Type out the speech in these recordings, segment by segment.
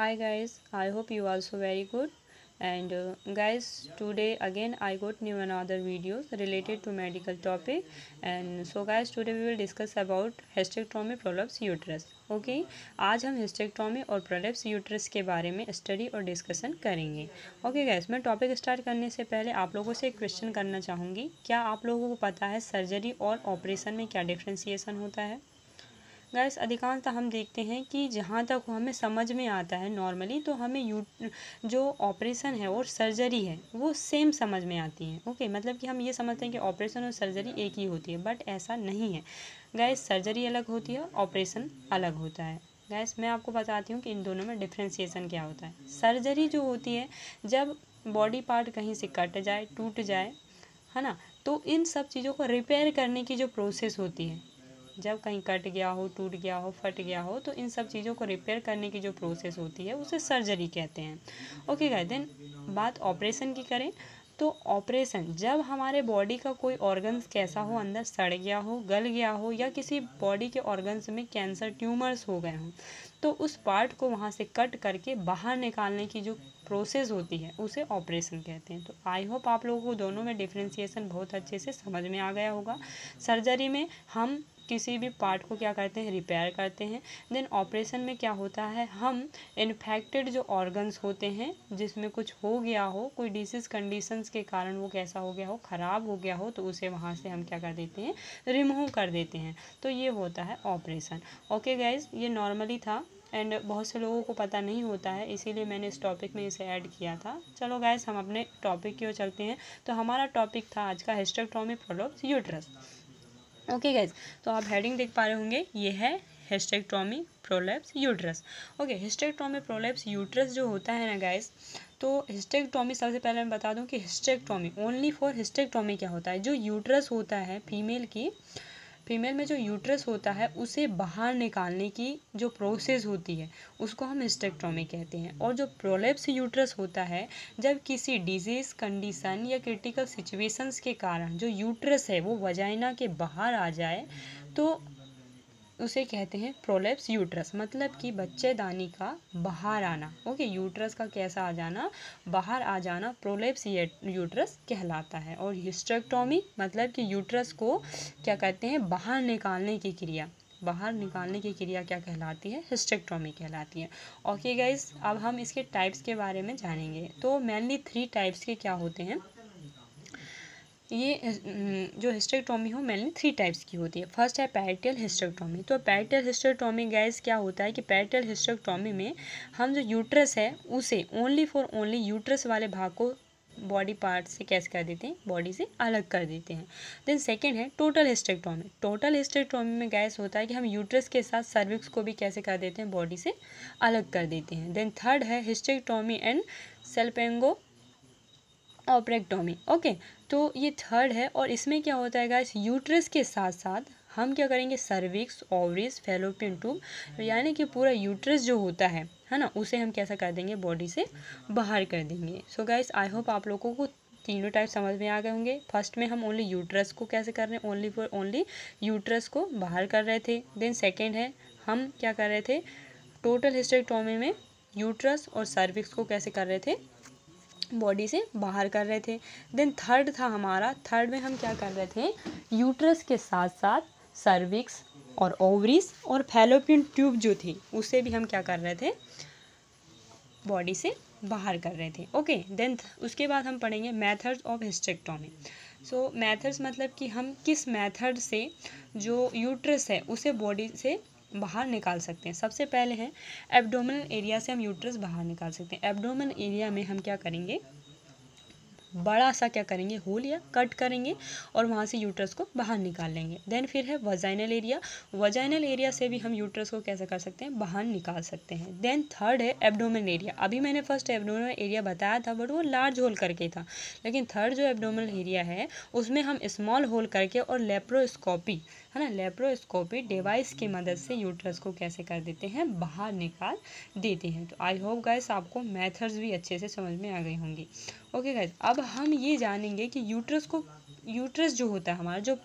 hi guys i hope you also very good and uh, guys today again i got new another videos related to medical topic and so guys today we will discuss about hysterectomy prolapse uterus okay okay? आज हम हिस्टेक्टॉमी और prolapse uterus के बारे में study और discussion करेंगे okay okay guys मैं topic start करने से पहले आप लोगों से एक क्वेश्चन करना चाहूँगी क्या आप लोगों को पता है सर्जरी और ऑपरेशन में क्या डिफ्रेंसिएशन होता है गैस अधिकांश हम देखते हैं कि जहाँ तक हमें समझ में आता है नॉर्मली तो हमें यू जो ऑपरेशन है और सर्जरी है वो सेम समझ में आती है ओके मतलब कि हम ये समझते हैं कि ऑपरेशन और सर्जरी एक ही होती है बट ऐसा नहीं है गैस सर्जरी अलग होती है ऑपरेशन अलग होता है गैस मैं आपको बताती हूँ कि इन दोनों में डिफ्रेंसीसन क्या होता है सर्जरी जो होती है जब बॉडी पार्ट कहीं से कट जाए टूट जाए है ना तो इन सब चीज़ों को रिपेयर करने की जो प्रोसेस होती है जब कहीं कट गया हो टूट गया हो फट गया हो तो इन सब चीज़ों को रिपेयर करने की जो प्रोसेस होती है उसे सर्जरी कहते हैं ओके गाय देन बात ऑपरेशन की करें तो ऑपरेशन जब हमारे बॉडी का कोई ऑर्गन्स कैसा हो अंदर सड़ गया हो गल गया हो या किसी बॉडी के ऑर्गन्स में कैंसर ट्यूमर्स हो गए हों तो उस पार्ट को वहाँ से कट करके बाहर निकालने की जो प्रोसेस होती है उसे ऑपरेशन कहते हैं तो आई होप आप लोगों को दोनों में डिफ्रेंसीसन बहुत अच्छे से समझ में आ गया होगा सर्जरी में हम किसी भी पार्ट को क्या करते हैं रिपेयर करते हैं देन ऑपरेशन में क्या होता है हम इन्फेक्टेड जो ऑर्गन्स होते हैं जिसमें कुछ हो गया हो कोई डिसीज कंडीशंस के कारण वो कैसा हो गया हो ख़राब हो गया हो तो उसे वहाँ से हम क्या कर देते हैं रिमूव कर देते हैं तो ये होता है ऑपरेशन ओके गाइज ये नॉर्मली था एंड बहुत से लोगों को पता नहीं होता है इसीलिए मैंने इस टॉपिक में इसे ऐड किया था चलो गैस हम अपने टॉपिक की ओर चलते हैं तो हमारा टॉपिक था आज का हिस्टेक्टोमी प्रोडक्ट यूट्रस ओके गाइज तो आप हेडिंग देख पा रहे होंगे ये है hysterectomy prolapse uterus okay hysterectomy prolapse uterus जो होता है ना गाइज तो हिस्टेक्टॉमी सबसे पहले मैं बता दूं कि हिस्टेक्टॉमी ओनली फॉर हिस्टेक्टॉमी क्या होता है जो यूट्रस होता है फीमेल की फीमेल में जो यूट्रस होता है उसे बाहर निकालने की जो प्रोसेस होती है उसको हम स्टेक्ट्रोमी कहते हैं और जो प्रोलेप्स यूट्रस होता है जब किसी डिजीज़ कंडीशन या क्रिटिकल सिचुएशंस के कारण जो यूट्रस है वो वजाइना के बाहर आ जाए तो उसे कहते हैं प्रोलेप्स यूट्रस मतलब कि बच्चेदानी का बाहर आना ओके यूट्रस का कैसा आ जाना बाहर आ जाना प्रोलेप्स यूट्रस कहलाता है और हिस्टेक्टोमी मतलब कि यूट्रस को क्या कहते हैं बाहर निकालने की क्रिया बाहर निकालने की क्रिया क्या कहलाती है हिस्टेक्टोमी कहलाती है ओके गाइज अब हम इसके टाइप्स के बारे में जानेंगे तो मेनली थ्री टाइप्स के क्या होते हैं ये हम्म, जो हिस्टेक्टोमी हो मैंने थ्री टाइप्स की होती है फर्स्ट है पैरिटल हिस्टेक्टोमी तो पैरिटल हिस्टेक्टोमी गैस क्या होता है कि पैरिटल हिस्टेक्टोमी में हम जो यूट्रस है उसे ओनली फॉर ओनली यूट्रस वाले भाग को बॉडी पार्ट से कैसे कर देते हैं बॉडी से अलग कर देते हैं देन सेकेंड है टोटल हिस्टेक्टोमी टोटल हिस्टेक्टोमी में गैस होता है कि हम यूट्रस के साथ सर्विक्स को भी कैसे कर देते हैं बॉडी से अलग कर देते हैं देन थर्ड है hysterectomy and salpingo oophorectomy okay तो ये थर्ड है और इसमें क्या होता है गाइस यूट्रस के साथ साथ हम क्या करेंगे सर्विक्स ओवरिस फेलोपियन ट्यूब यानी कि पूरा यूट्रस जो होता है है ना उसे हम कैसा कर देंगे बॉडी से बाहर कर देंगे सो गाइस आई होप आप लोगों को तीनों टाइप समझ में आ गए होंगे फर्स्ट में हम ओनली यूट्रस को कैसे कर रहे हैं ओनली फॉर ओनली यूट्रस को बाहर कर रहे थे देन सेकेंड है हम क्या कर रहे थे टोटल हिस्टेक्टोमी में यूट्रस और सर्विक्स को कैसे कर रहे थे बॉडी से बाहर कर रहे थे देन थर्ड था हमारा थर्ड में हम क्या कर रहे थे यूट्रस के साथ साथ सर्विक्स और ओवरीज और फैलोपियन ट्यूब जो थी उसे भी हम क्या कर रहे थे बॉडी से बाहर कर रहे थे ओके देन उसके बाद हम पढ़ेंगे methods of hysterectomy so methods मतलब कि हम किस मैथड से जो यूट्रस है उसे बॉडी से बाहर निकाल सकते हैं सबसे पहले है एब्डोमिनल एरिया से हम यूट्रस बाहर निकाल सकते हैं एब्डोमिनल एरिया में हम क्या करेंगे बड़ा सा क्या करेंगे होल या कट करेंगे और वहाँ से यूट्रस को बाहर निकाल लेंगे देन फिर है वजाइनल एरिया वजाइनल एरिया से भी हम यूट्रस को कैसे कर सकते हैं बाहर निकाल सकते हैं देन थर्ड है एब्डोमिनल एरिया अभी मैंने फर्स्ट एब्डोमिनल एरिया बताया था बट वो लार्ज होल करके था लेकिन थर्ड जो एब्डोमिनल एरिया है उसमें हम स्मॉल होल करके और लेप्रोस्कोपी है ना लेप्रोस्कोपी डिवाइस की मदद से यूट्रस को कैसे कर देते हैं बाहर निकाल देते हैं तो आई होप गाइस आपको मेथड्स भी अच्छे से समझ में आ गई होंगी ओके गाइस अब हम ये जानेंगे कि यूट्रस को यूट्रस जो होता है हमारा जो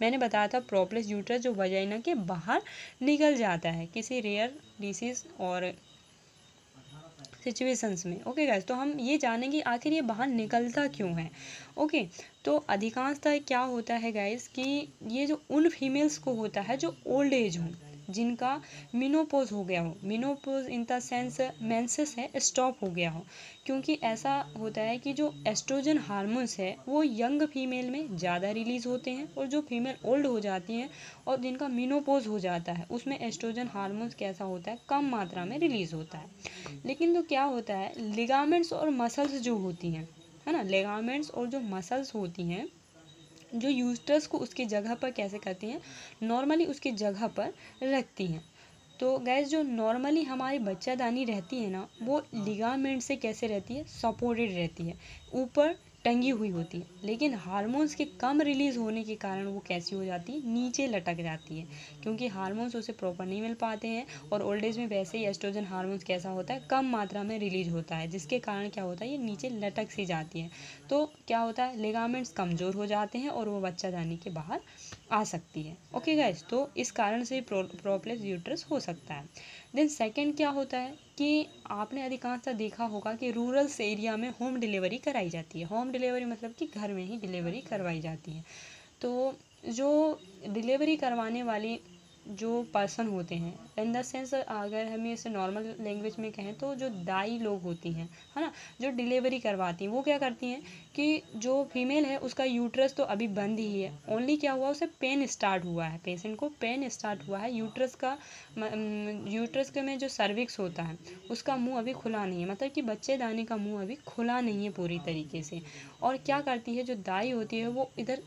मैंने बताया था प्रॉपलेस यूट्रस जो वजाइना के बाहर निकल जाता है किसी रेयर डिसीज़ और सिचुएशंस में ओके गैस तो हम ये जानेंगे आखिर ये बाहर निकलता क्यों है ओके तो अधिकांशतः क्या होता है गैस कि ये जो उन फीमेल्स को होता है जो ओल्ड एज हों जिनका मिनोपोज हो गया हो menopause in the sense menses है स्टॉप हो गया हो क्योंकि ऐसा होता है कि जो एस्ट्रोजन हार्मोन्स है वो यंग फीमेल में ज़्यादा रिलीज़ होते हैं और जो फीमेल ओल्ड हो जाती हैं और जिनका मिनोपोज हो जाता है उसमें एस्ट्रोजन हारमोन्स कैसा होता है कम मात्रा में रिलीज़ होता है लेकिन तो क्या होता है लिगामेंट्स और मसल्स जो होती हैं है ना लेगामेंट्स और जो मसल्स होती हैं जो यूजर्स को उसकी जगह पर कैसे करती हैं नॉर्मली उसकी जगह पर रखती हैं तो गैस जो नॉर्मली हमारी बच्चादानी रहती है ना वो लिगामेंट से कैसे रहती है सपोर्टेड रहती है ऊपर टंगी हुई होती है लेकिन हार्मोन्स के कम रिलीज़ होने के कारण वो कैसी हो जाती है नीचे लटक जाती है क्योंकि हार्मोन्स उसे प्रॉपर नहीं मिल पाते हैं और ओल्ड एज में वैसे ही एस्ट्रोजन हार्मोन्स कैसा होता है कम मात्रा में रिलीज होता है जिसके कारण क्या होता है ये नीचे लटक सी जाती है तो क्या होता है लेगामेंट्स कमज़ोर हो जाते हैं और वो बच्चा जाने के बाहर आ सकती है ओके गाइस तो इस कारण से प्रो, यूट्रस हो सकता है देन सेकंड क्या होता है कि आपने अधिकांशतः देखा होगा कि रूरल्स एरिया में होम डिलीवरी कराई जाती है होम डिलीवरी मतलब कि घर में ही डिलीवरी करवाई जाती है तो जो डिलीवरी करवाने वाली जो पर्सन होते हैं इन द सेंस अगर हम इसे नॉर्मल लैंग्वेज में कहें तो जो दाई लोग होती हैं है ना जो डिलीवरी करवाती हैं वो क्या करती हैं कि जो फीमेल है उसका यूट्रस तो अभी बंद ही है ओनली क्या हुआ उसे पेन स्टार्ट हुआ है पेशेंट को पेन स्टार्ट हुआ है यूट्रस का यूट्रस के में जो सर्विक्स होता है उसका मुँह अभी खुला नहीं है मतलब कि बच्चे दाने का मुँह अभी खुला नहीं है पूरी तरीके से और क्या करती है जो दाई होती है वो इधर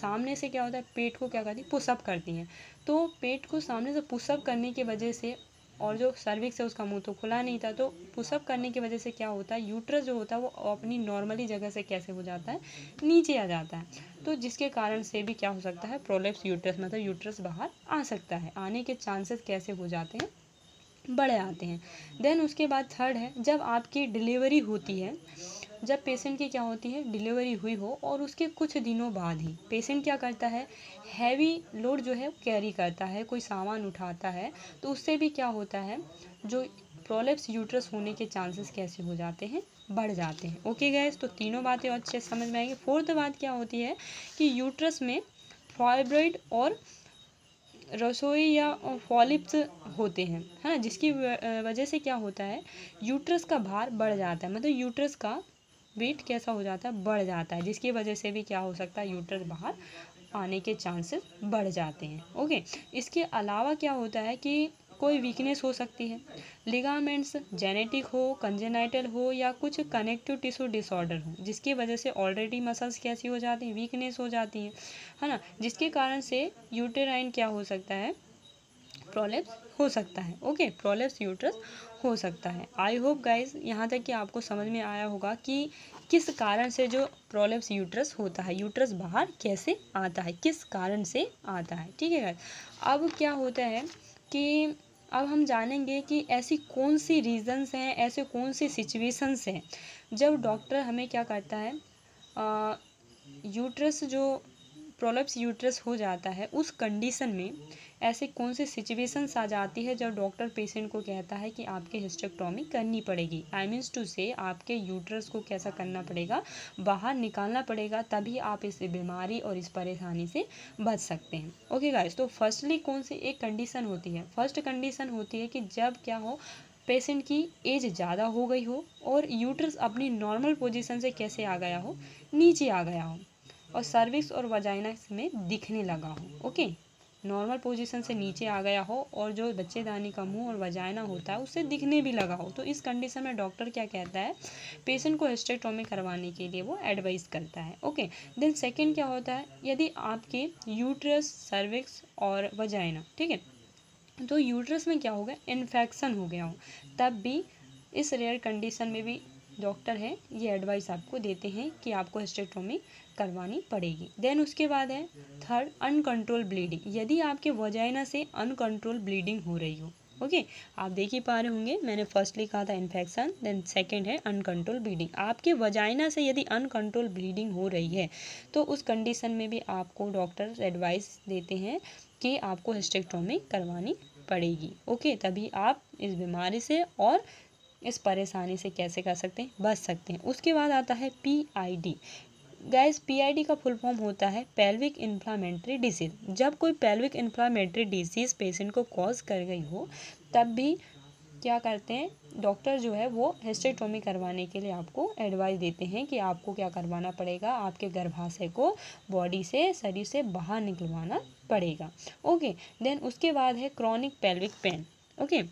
सामने से क्या होता है पेट को क्या करती है पुसअप करती हैं तो पेट पेट को सामने से पुशअप करने की वजह से और जो सर्विक्स है उसका मुंह तो खुला नहीं था तो पुशअप करने की वजह से क्या होता है यूट्रस जो होता है वो अपनी नॉर्मली जगह से कैसे हो जाता है नीचे आ जाता है तो जिसके कारण से भी क्या हो सकता है प्रोलेप्स यूट्रस मतलब यूट्रस बाहर आ सकता है आने के चांसेस कैसे हो जाते हैं बढ़े आते हैं देन उसके बाद थर्ड है जब आपकी डिलीवरी होती है जब पेशेंट की क्या होती है डिलीवरी हुई हो और उसके कुछ दिनों बाद ही पेशेंट क्या करता है हैवी लोड जो है कैरी करता है कोई सामान उठाता है तो उससे भी क्या होता है जो प्रोलेप्स यूट्रस होने के चांसेस कैसे हो जाते हैं बढ़ जाते हैं ओके गैस तो तीनों बातें अच्छे समझ में आएंगी फोर्थ बात क्या होती है कि यूट्रस में फाइब्रॉइड और रसोई या फॉलिप्स होते हैं है ना जिसकी वजह से क्या होता है यूट्रस का भार बढ़ जाता है मतलब यूट्रस का वेट कैसा हो जाता है बढ़ जाता है जिसकी वजह से भी क्या हो सकता है यूटर बाहर आने के चांसेस बढ़ जाते हैं ओके इसके अलावा क्या होता है कि कोई वीकनेस हो सकती है लिगामेंट्स जेनेटिक हो कंजेनाइटल हो या कुछ कनेक्टिव टिश्यू डिसऑर्डर हो जिसकी वजह से ऑलरेडी मसल्स कैसी हो जाती हैं वीकनेस हो जाती है है ना जिसके कारण से यूटेराइन क्या हो सकता है प्रॉब्लम्स हो सकता है ओके प्रोलेप्स यूट्रस हो सकता है आई होप गाइज यहाँ तक कि आपको समझ में आया होगा कि किस कारण से जो प्रोलेप्स यूट्रस होता है यूट्रस बाहर कैसे आता है किस कारण से आता है ठीक है गाइज अब क्या होता है कि अब हम जानेंगे कि ऐसी कौन सी रीज़न्स हैं ऐसे कौन सी सिचुएशंस हैं जब डॉक्टर हमें क्या करता है आ, यूट्रस जो प्रोलप्स यूट्रस हो जाता है उस कंडीशन में ऐसे कौन से सिचुएशंस आ जाती है जब डॉक्टर पेशेंट को कहता है कि आपके हिस्टेक्टोमी करनी पड़ेगी आई मीन्स टू से आपके यूट्रस को कैसा करना पड़ेगा बाहर निकालना पड़ेगा तभी आप इस बीमारी और इस परेशानी से बच सकते हैं ओके गाइज तो फर्स्टली कौन सी एक कंडीशन होती है फर्स्ट कंडीशन होती है कि जब क्या हो पेशेंट की एज ज़्यादा हो गई हो और यूट्रस अपनी नॉर्मल पोजीशन से कैसे आ गया हो नीचे आ गया हो और सर्विक्स और वजाइना इसमें दिखने लगा हो ओके नॉर्मल पोजीशन से नीचे आ गया हो और जो बच्चेदानी का मुंह और वजाइना होता है उसे दिखने भी लगा हो तो इस कंडीशन में डॉक्टर क्या कहता है पेशेंट को हिस्टेक्टोमी करवाने के लिए वो एडवाइस करता है ओके देन सेकेंड क्या होता है यदि आपके यूट्रस सर्विक्स और वजाइना ठीक है तो यूट्रस में क्या हो गया इन्फेक्शन हो गया हो तब भी इस रेयर कंडीशन में भी डॉक्टर है ये एडवाइस आपको देते हैं कि आपको हिस्टेक्टोमी करवानी पड़ेगी देन उसके बाद है थर्ड अनकंट्रोल ब्लीडिंग यदि आपके वजाइना से अनकंट्रोल ब्लीडिंग हो रही हो ओके okay, आप देख ही पा रहे होंगे मैंने फर्स्टली कहा था इन्फेक्शन देन सेकंड है अनकंट्रोल ब्लीडिंग आपके वजाइना से यदि अनकंट्रोल ब्लीडिंग हो रही है तो उस कंडीशन में भी आपको डॉक्टर एडवाइस देते हैं कि आपको हिस्टेक्टोमी करवानी पड़ेगी ओके okay, तभी आप इस बीमारी से और इस परेशानी से कैसे कर सकते हैं बच सकते हैं उसके बाद आता है पी गैस पीआईडी का फुल फॉर्म होता है पेल्विक इन्फ्लामेंट्री डिजीज़ जब कोई पेल्विक इन्फ्लामेंट्री डिजीज़ पेशेंट को कॉज कर गई हो तब भी क्या करते हैं डॉक्टर जो है वो हिस्टेटोमी करवाने के लिए आपको एडवाइस देते हैं कि आपको क्या करवाना पड़ेगा आपके गर्भाशय को बॉडी से शरीर से बाहर निकलवाना पड़ेगा ओके देन उसके बाद है chronic pelvic pain okay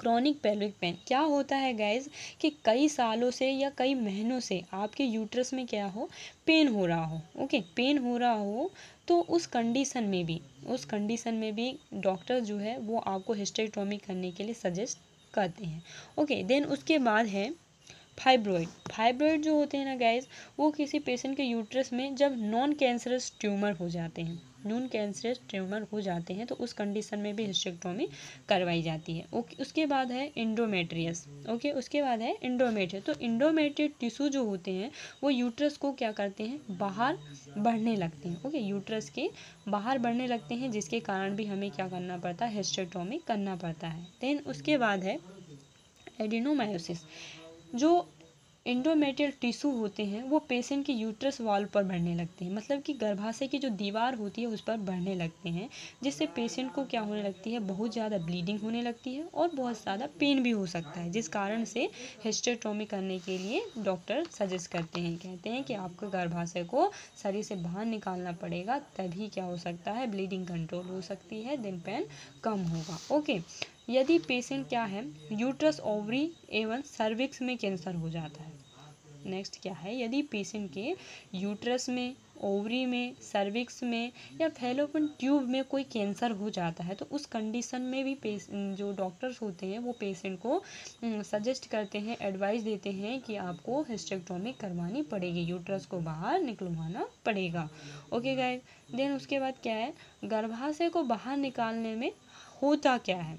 chronic pelvic pain क्या होता है गैज़ कि कई सालों से या कई महीनों से आपके यूट्रस में क्या हो पेन हो रहा हो ओके पेन हो रहा हो तो उस कंडीशन में भी उस कंडीशन में भी डॉक्टर जो है वो आपको हिस्टेक्टोमी करने के लिए सजेस्ट करते हैं ओके देन उसके बाद है फाइब्रॉइड फाइब्रॉइड जो होते हैं ना गैस वो किसी पेशेंट के यूट्रस में जब नॉन कैंसरस ट्यूमर हो जाते हैं नून कैंसरस ट्यूमर हो जाते हैं तो उस कंडीशन में भी हिस्टेक्टोमी करवाई जाती है ओके उसके बाद है इंडोमेट्रियस ओके उसके बाद है इंडोमेट्रिय तो इंडोमेट्रिय टिश्यू जो होते हैं वो यूट्रस को क्या करते हैं बाहर बढ़ने लगते हैं ओके यूट्रस के बाहर बढ़ने लगते हैं जिसके कारण भी हमें क्या करना पड़ता है हिस्टेक्टोमी करना पड़ता है देन उसके बाद है एडिनोमायोसिस जो इंडोमेटेल टिशू होते हैं वो पेशेंट के यूट्रस वॉल पर बढ़ने लगते हैं मतलब कि गर्भाशय की जो दीवार होती है उस पर बढ़ने लगते हैं जिससे पेशेंट को क्या होने लगती है बहुत ज़्यादा ब्लीडिंग होने लगती है और बहुत ज़्यादा पेन भी हो सकता है जिस कारण से हिस्टेटोमी करने के लिए डॉक्टर सजेस्ट करते हैं कहते हैं कि आपको गर्भाशय को शरीर से बाहर निकालना पड़ेगा तभी क्या हो सकता है ब्लीडिंग कंट्रोल हो सकती है दिन पेन कम होगा ओके यदि पेशेंट क्या है यूट्रस ओवरी एवं सर्विक्स में कैंसर हो जाता है नेक्स्ट क्या है यदि पेशेंट के यूट्रस में ओवरी में सर्विक्स में या फेलोपन ट्यूब में कोई कैंसर हो जाता है तो उस कंडीशन में भी पेश जो डॉक्टर्स होते हैं वो पेशेंट को सजेस्ट हम्म, करते हैं एडवाइस देते हैं कि आपको हिस्टेक्टोमी करवानी पड़ेगी यूट्रस को बाहर निकलवाना पड़ेगा ओके गाइज देन उसके बाद क्या है गर्भाशय को बाहर निकालने में होता क्या है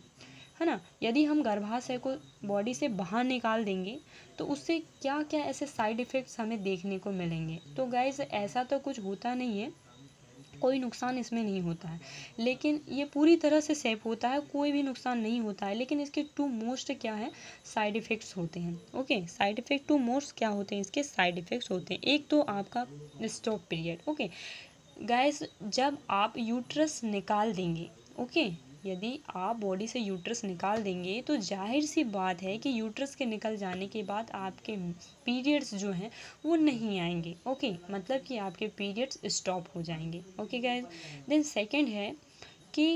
है ना यदि हम गर्भाशय को बॉडी से बाहर निकाल देंगे तो उससे क्या क्या ऐसे साइड इफ़ेक्ट्स हमें देखने को मिलेंगे तो गैस ऐसा तो कुछ होता नहीं है कोई नुकसान इसमें नहीं होता है लेकिन ये पूरी तरह से सेफ होता है कोई भी नुकसान नहीं होता है लेकिन इसके टू मोस्ट क्या है साइड इफ़ेक्ट्स होते हैं okay side effect to most क्या होते हैं इसके साइड इफ़ेक्ट्स होते हैं एक तो आपका स्टॉप पीरियड ओके गैस जब आप यूट्रस निकाल देंगे ओके यदि आप बॉडी से यूट्रस निकाल देंगे तो जाहिर सी बात है कि यूट्रस के निकल जाने के बाद आपके पीरियड्स जो हैं वो नहीं आएंगे ओके मतलब कि आपके पीरियड्स स्टॉप हो जाएंगे ओके गाइज देन सेकेंड है कि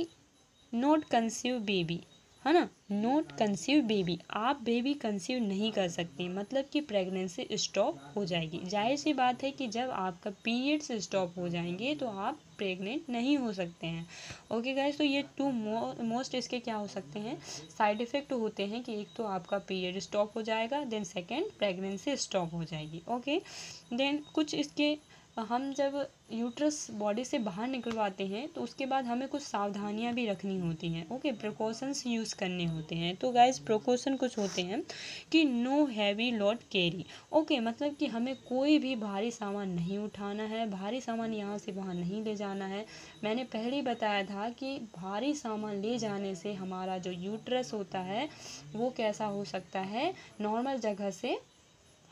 नोट कंसीव बेबी है ना नोट कंसीव बेबी आप बेबी कंसीव नहीं कर सकते मतलब कि प्रेगनेंसी स्टॉप हो जाएगी जाहिर सी बात है कि जब आपका पीरियड्स स्टॉप हो जाएंगे तो आप प्रेग्नेंट नहीं हो सकते हैं ओके गाइज तो ये टू मोस्ट इसके क्या हो सकते हैं साइड इफ़ेक्ट होते हैं कि एक तो आपका पीरियड स्टॉप हो जाएगा देन सेकेंड प्रेगनेंसी स्टॉप हो जाएगी ओके देन कुछ इसके हम जब यूट्रस बॉडी से बाहर निकलवाते हैं तो उसके बाद हमें कुछ सावधानियां भी रखनी होती हैं ओके प्रिकॉशंस यूज़ करने होते हैं तो गाइज प्रकोशन कुछ होते हैं कि no heavy load carry okay मतलब कि हमें कोई भी भारी सामान नहीं उठाना है भारी सामान यहाँ से वहाँ नहीं ले जाना है मैंने पहले ही बताया था कि भारी सामान ले जाने से हमारा जो यूट्रस होता है वो कैसा हो सकता है नॉर्मल जगह से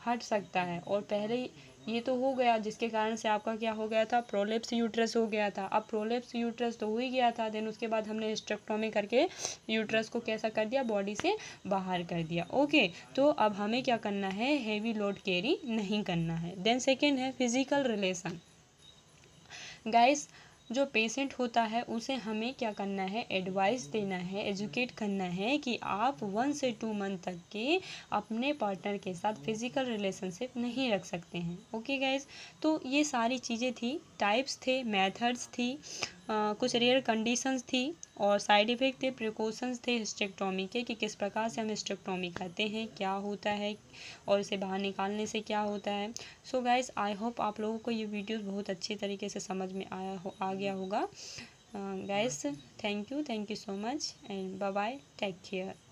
हट सकता है और पहले ये तो हो गया जिसके कारण से आपका क्या हो गया था प्रोलेप्स यूट्रस हो गया था अब प्रोलेप्स यूट्रस तो हो ही गया था देन उसके बाद हमने स्ट्रक्टोमी करके यूट्रस को कैसा कर दिया बॉडी से बाहर कर दिया ओके तो अब हमें क्या करना है हैवी लोड कैरी नहीं करना है देन सेकेंड है फिजिकल रिलेशन गाइस जो पेशेंट होता है उसे हमें क्या करना है एडवाइस देना है एजुकेट करना है कि आप वन से टू मंथ तक के अपने पार्टनर के साथ फिज़िकल रिलेशनशिप नहीं रख सकते हैं ओके गाइज तो ये सारी चीज़ें थी टाइप्स थे मेथड्स थी कुछ रेयर कंडीशंस थी और साइड इफ़ेक्ट थे प्रिकॉशंस थे हिस्टेक्टोमी के कि किस प्रकार से हम हिस्टेक्टोमी करते हैं क्या होता है और इसे बाहर निकालने से क्या होता है सो गाइस आई होप आप लोगों को ये वीडियो बहुत अच्छे तरीके से समझ में आया हो आ गया होगा guys thank you thank you so much and bye bye take care